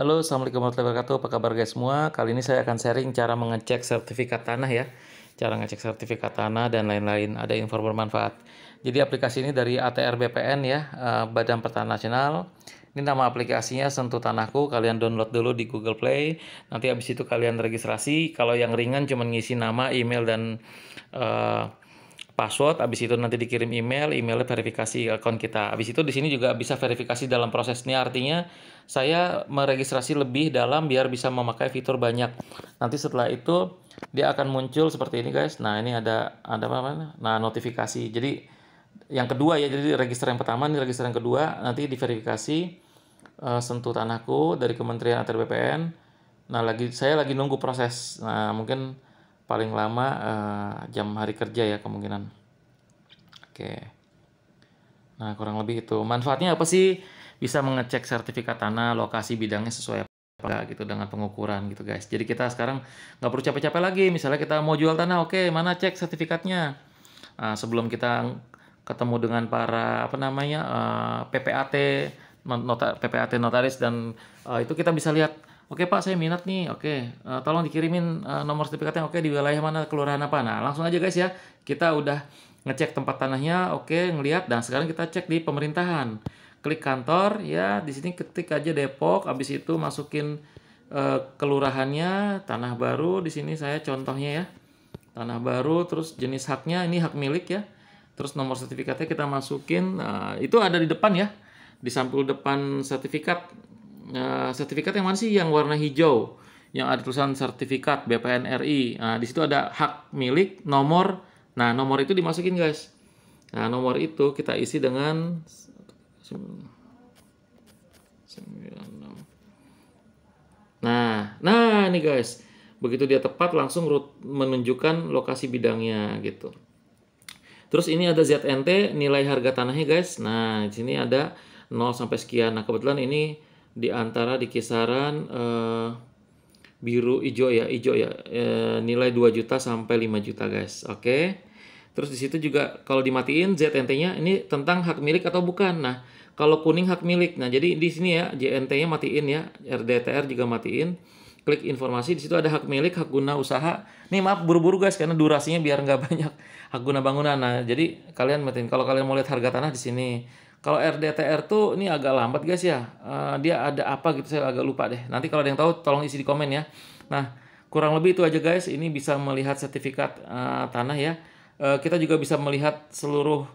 Halo, Assalamualaikum warahmatullahi wabarakatuh. Apa kabar guys semua? Kali ini saya akan sharing cara mengecek sertifikat tanah ya. Cara ngecek sertifikat tanah dan lain-lain. Ada info bermanfaat. Jadi aplikasi ini dari ATR BPN ya, eh, Badan Pertanahan Nasional. Ini nama aplikasinya Sentuh Tanahku. Kalian download dulu di Google Play. Nanti habis itu kalian registrasi. Kalau yang ringan cuma ngisi nama, email, dan... Uh, password, abis itu nanti dikirim email, emailnya verifikasi akun kita. Abis itu di sini juga bisa verifikasi dalam proses ini. artinya saya meregistrasi lebih dalam biar bisa memakai fitur banyak. Nanti setelah itu dia akan muncul seperti ini guys. Nah ini ada ada apa mana? Nah notifikasi. Jadi yang kedua ya, jadi register yang pertama, ini register yang kedua, nanti diverifikasi uh, eh, sentuh tanahku dari Kementerian ATR BPN. Nah lagi saya lagi nunggu proses. Nah mungkin paling lama uh, jam hari kerja ya kemungkinan. Oke. Nah, kurang lebih itu. Manfaatnya apa sih? Bisa mengecek sertifikat tanah, lokasi bidangnya sesuai apa gitu dengan pengukuran gitu guys. Jadi kita sekarang nggak perlu capek-capek lagi. Misalnya kita mau jual tanah, oke, okay, mana cek sertifikatnya? Nah, sebelum kita ketemu dengan para apa namanya uh, eh, PPAT, nota, PPAT notaris dan uh, itu kita bisa lihat Oke Pak, saya minat nih. Oke, uh, tolong dikirimin uh, nomor sertifikatnya. Oke, di wilayah mana, kelurahan apa. Nah, langsung aja guys ya. Kita udah ngecek tempat tanahnya. Oke, ngelihat. Dan sekarang kita cek di pemerintahan. Klik kantor, ya. Di sini ketik aja Depok. Abis itu masukin uh, kelurahannya, tanah baru. Di sini saya contohnya ya, tanah baru. Terus jenis haknya, ini hak milik ya. Terus nomor sertifikatnya kita masukin. Uh, itu ada di depan ya, di sampul depan sertifikat Eh, sertifikat yang mana sih yang warna hijau yang ada tulisan sertifikat BPN RI. Nah, di situ ada hak milik nomor. Nah, nomor itu dimasukin, guys. Nah, nomor itu kita isi dengan 96. Nah, nah ini guys. Begitu dia tepat langsung menunjukkan lokasi bidangnya gitu. Terus ini ada ZNT nilai harga tanahnya guys. Nah, di sini ada 0 sampai sekian. Nah, kebetulan ini di antara di kisaran eh, biru hijau ya, hijau ya, eh, nilai 2 juta sampai 5 juta guys. Oke. Okay? Terus di situ juga kalau dimatiin ZNT-nya ini tentang hak milik atau bukan. Nah, kalau kuning hak milik. Nah, jadi di sini ya JNT-nya matiin ya, RDTR juga matiin. Klik informasi di situ ada hak milik, hak guna usaha. Nih maaf buru-buru guys karena durasinya biar nggak banyak hak guna bangunan. Nah, jadi kalian matiin. Kalau kalian mau lihat harga tanah di sini kalau RDTR tuh ini agak lambat guys ya. Uh, dia ada apa gitu saya agak lupa deh. Nanti kalau ada yang tahu tolong isi di komen ya. Nah, kurang lebih itu aja guys. Ini bisa melihat sertifikat uh, tanah ya. Uh, kita juga bisa melihat seluruh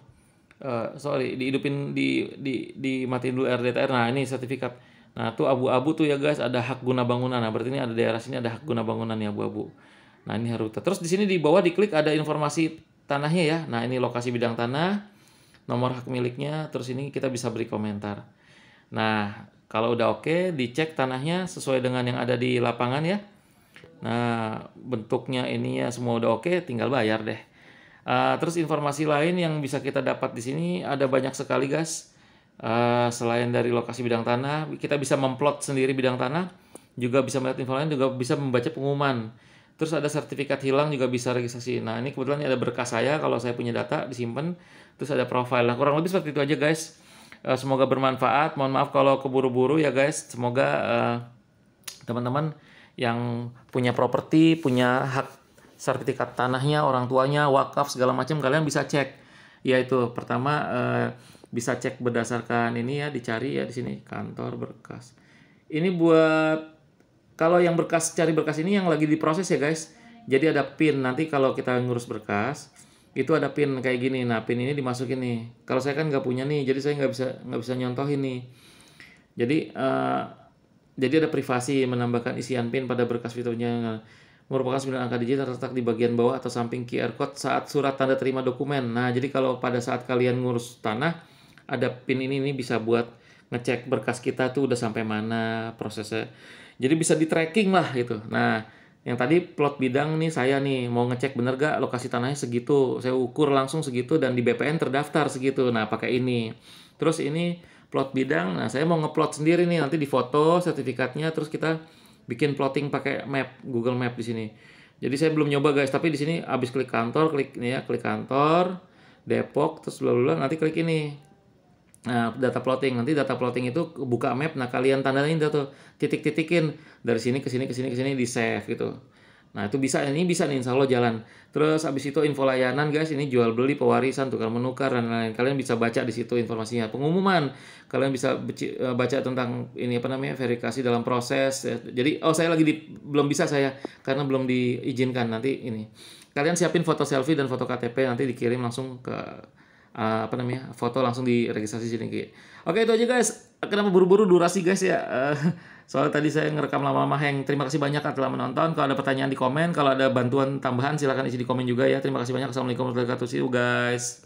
uh, sorry dihidupin di di dimatiin dulu RDTR. Nah, ini sertifikat. Nah, tuh abu-abu tuh ya guys, ada hak guna bangunan. Nah, berarti ini ada daerah sini ada hak guna bangunan ya abu-abu. Nah, ini harus Terus di sini di bawah diklik ada informasi tanahnya ya. Nah, ini lokasi bidang tanah nomor hak miliknya, terus ini kita bisa beri komentar. Nah, kalau udah oke, dicek tanahnya sesuai dengan yang ada di lapangan ya. Nah, bentuknya ini ya semua udah oke, tinggal bayar deh. Uh, terus informasi lain yang bisa kita dapat di sini ada banyak sekali guys. Uh, selain dari lokasi bidang tanah, kita bisa memplot sendiri bidang tanah, juga bisa melihat informasi, juga bisa membaca pengumuman. Terus ada sertifikat hilang juga bisa registrasi. Nah, ini kebetulan ada berkas saya kalau saya punya data disimpan. Terus ada profil. Nah, kurang lebih seperti itu aja, guys. Eh, semoga bermanfaat. Mohon maaf kalau keburu-buru ya, guys. Semoga eh, teman-teman uh, yang punya properti, punya hak sertifikat tanahnya, orang tuanya, wakaf segala macam kalian bisa cek. Ya itu pertama uh, bisa cek berdasarkan ini ya dicari ya di sini kantor berkas. Ini buat kalau yang berkas cari berkas ini yang lagi diproses ya guys. Jadi ada pin nanti kalau kita ngurus berkas itu ada pin kayak gini. Nah pin ini dimasukin nih. Kalau saya kan nggak punya nih, jadi saya nggak bisa nggak bisa nyontohin nih. Jadi uh, jadi ada privasi menambahkan isian pin pada berkas fiturnya merupakan 9 angka digit terletak di bagian bawah atau samping QR code saat surat tanda terima dokumen. Nah, jadi kalau pada saat kalian ngurus tanah, ada pin ini ini bisa buat ngecek berkas kita tuh udah sampai mana prosesnya. Jadi bisa di tracking lah gitu. Nah, yang tadi plot bidang nih saya nih mau ngecek bener gak lokasi tanahnya segitu saya ukur langsung segitu dan di BPN terdaftar segitu nah pakai ini terus ini plot bidang nah saya mau ngeplot sendiri nih nanti di foto sertifikatnya terus kita bikin plotting pakai map Google Map di sini jadi saya belum nyoba guys tapi di sini abis klik kantor klik nih ya klik kantor Depok terus lalu bla nanti klik ini Nah, data plotting nanti data plotting itu buka map nah kalian tandain tuh titik-titikin dari sini ke sini ke sini ke sini di save gitu nah itu bisa ini bisa nih insya Allah jalan terus abis itu info layanan guys ini jual beli pewarisan tukar menukar dan lain-lain kalian bisa baca di situ informasinya pengumuman kalian bisa eh, baca tentang ini apa namanya verifikasi dalam proses jadi oh saya lagi di, belum bisa saya karena belum diizinkan nanti ini kalian siapin foto selfie dan foto KTP nanti dikirim langsung ke uh, apa namanya foto langsung diregistrasi sini kayak oke itu aja guys kenapa buru-buru durasi guys ya eh, uh, soal tadi saya ngerekam lama-lama yang terima kasih banyak telah menonton kalau ada pertanyaan di komen kalau ada bantuan tambahan silahkan isi di komen juga ya terima kasih banyak assalamualaikum warahmatullahi wabarakatuh see guys